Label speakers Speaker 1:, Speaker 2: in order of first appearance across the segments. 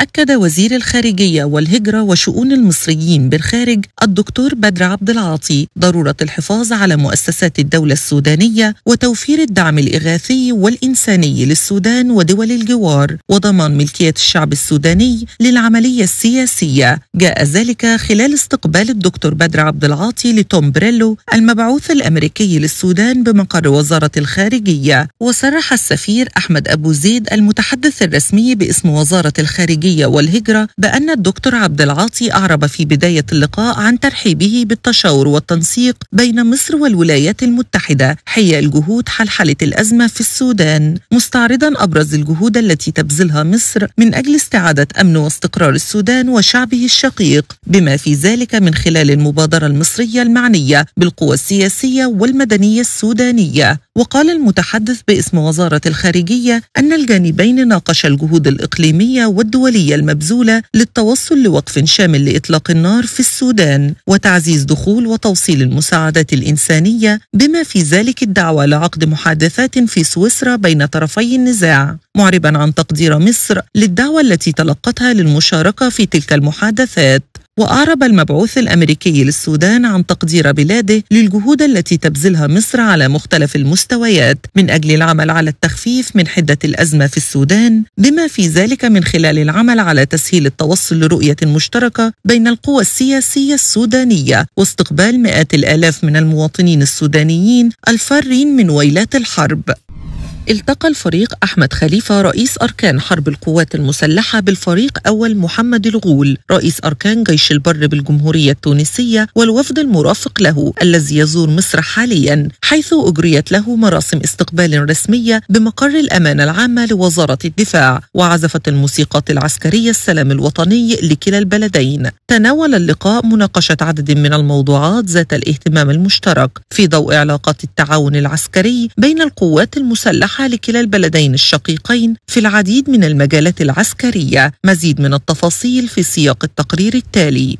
Speaker 1: أكد وزير الخارجية والهجرة وشؤون المصريين بالخارج الدكتور بدر عبد العاطي ضرورة الحفاظ على مؤسسات الدولة السودانية وتوفير الدعم الإغاثي والإنساني للسودان ودول الجوار وضمان ملكية الشعب السوداني للعملية السياسية جاء ذلك خلال استقبال الدكتور بدر عبد العاطي لتوم بريلو المبعوث الأمريكي للسودان بمقر وزارة الخارجية وصرح السفير أحمد أبو زيد المتحدث الرسمي باسم وزارة الخارجية الخارجية والهجرة بأن الدكتور عبد العاطي أعرب في بداية اللقاء عن ترحيبه بالتشاور والتنسيق بين مصر والولايات المتحدة حي الجهود حلحلة الأزمة في السودان مستعرضا أبرز الجهود التي تبذلها مصر من أجل استعادة أمن واستقرار السودان وشعبه الشقيق بما في ذلك من خلال المبادرة المصرية المعنية بالقوى السياسية والمدنية السودانية وقال المتحدث باسم وزارة الخارجية أن الجانبين ناقشا الجهود الإقليمية والدولية المبذولة للتوصل لوقف شامل لإطلاق النار في السودان وتعزيز دخول وتوصيل المساعدات الإنسانية بما في ذلك الدعوة لعقد محادثات في سويسرا بين طرفي النزاع معربا عن تقدير مصر للدعوة التي تلقتها للمشاركة في تلك المحادثات وأعرب المبعوث الأمريكي للسودان عن تقدير بلاده للجهود التي تبذلها مصر على مختلف المستويات من أجل العمل على التخفيف من حدة الأزمة في السودان بما في ذلك من خلال العمل على تسهيل التوصل لرؤية مشتركة بين القوى السياسية السودانية واستقبال مئات الآلاف من المواطنين السودانيين الفارين من ويلات الحرب التقى الفريق أحمد خليفة رئيس أركان حرب القوات المسلحة بالفريق أول محمد الغول رئيس أركان جيش البر بالجمهورية التونسية والوفد المرافق له الذي يزور مصر حاليا حيث أجريت له مراسم استقبال رسمية بمقر الأمانة العامة لوزارة الدفاع وعزفت الموسيقات العسكرية السلام الوطني لكلا البلدين تناول اللقاء مناقشة عدد من الموضوعات ذات الاهتمام المشترك في ضوء علاقات التعاون العسكري بين القوات المسلحة حال كلا البلدين الشقيقين في العديد من المجالات العسكرية مزيد من التفاصيل في سياق التقرير التالي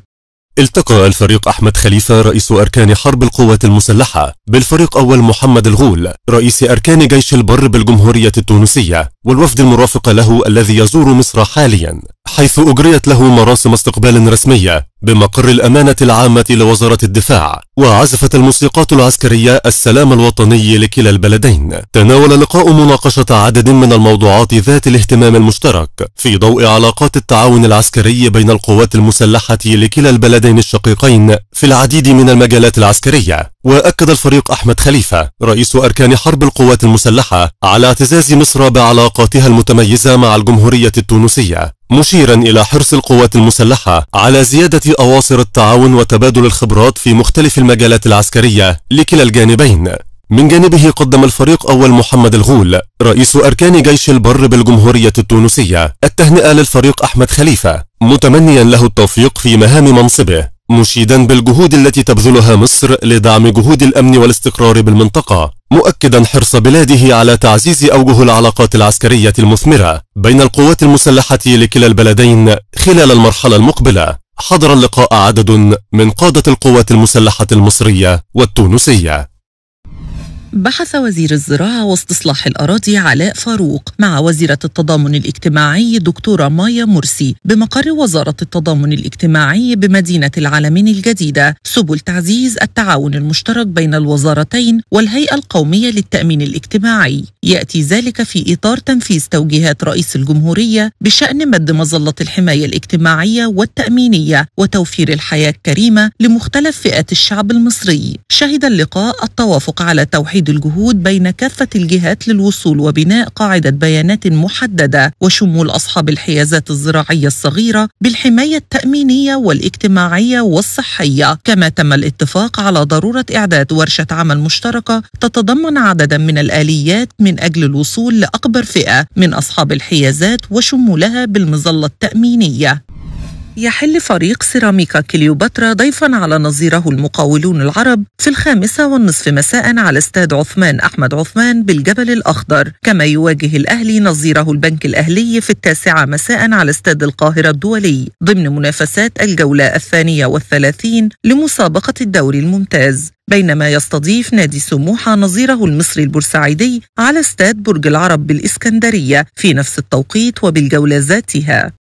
Speaker 2: التقى الفريق أحمد خليفة رئيس أركان حرب القوات المسلحة بالفريق أول محمد الغول رئيس أركان جيش البر بالجمهورية التونسية والوفد المرافق له الذي يزور مصر حاليا حيث أجريت له مراسم استقبال رسمية بمقر الأمانة العامة لوزارة الدفاع وعزفت الموسيقات العسكرية السلام الوطني لكلا البلدين تناول اللقاء مناقشة عدد من الموضوعات ذات الاهتمام المشترك في ضوء علاقات التعاون العسكري بين القوات المسلحة لكلا البلدين الشقيقين في العديد من المجالات العسكرية وأكد الفريق أحمد خليفة رئيس أركان حرب القوات المسلحة على اعتزاز مصر بعلاقاتها المتميزة مع الجمهورية التونسية مشيرا إلى حرص القوات المسلحة على زيادة أواصر التعاون وتبادل الخبرات في مختلف المجالات العسكرية لكلا الجانبين من جانبه قدم الفريق أول محمد الغول رئيس أركان جيش البر بالجمهورية التونسية التهنئة للفريق أحمد خليفة متمنيا له التوفيق في مهام منصبه مشيدا بالجهود التي تبذلها مصر لدعم جهود الأمن والاستقرار بالمنطقة مؤكدا حرص بلاده على تعزيز أوجه العلاقات العسكرية المثمرة بين القوات المسلحة لكلا البلدين خلال المرحلة المقبلة حضر اللقاء عدد من قادة القوات المسلحة المصرية والتونسية
Speaker 1: بحث وزير الزراعة واستصلاح الأراضي علاء فاروق مع وزيرة التضامن الاجتماعي دكتورة مايا مرسي بمقر وزارة التضامن الاجتماعي بمدينة العالمين الجديدة سبل تعزيز التعاون المشترك بين الوزارتين والهيئة القومية للتأمين الاجتماعي يأتي ذلك في إطار تنفيذ توجيهات رئيس الجمهورية بشأن مد مظلة الحماية الاجتماعية والتأمينية وتوفير الحياة الكريمة لمختلف فئات الشعب المصري شهد اللقاء التوافق على توحيد تزيد الجهود بين كافة الجهات للوصول وبناء قاعدة بيانات محددة وشمول أصحاب الحيازات الزراعية الصغيرة بالحماية التأمينية والاجتماعية والصحية كما تم الاتفاق على ضرورة إعداد ورشة عمل مشتركة تتضمن عددا من الآليات من أجل الوصول لأكبر فئة من أصحاب الحيازات وشمولها بالمظلة التأمينية يحل فريق سيراميكا كليوباترا ضيفا على نظيره المقاولون العرب في الخامسة والنصف مساء على استاد عثمان أحمد عثمان بالجبل الأخضر كما يواجه الأهلي نظيره البنك الأهلي في التاسعة مساء على استاد القاهرة الدولي ضمن منافسات الجولة الثانية والثلاثين لمسابقة الدوري الممتاز بينما يستضيف نادي سموحة نظيره المصري البورسعيدي على استاد برج العرب بالإسكندرية في نفس التوقيت وبالجولة ذاتها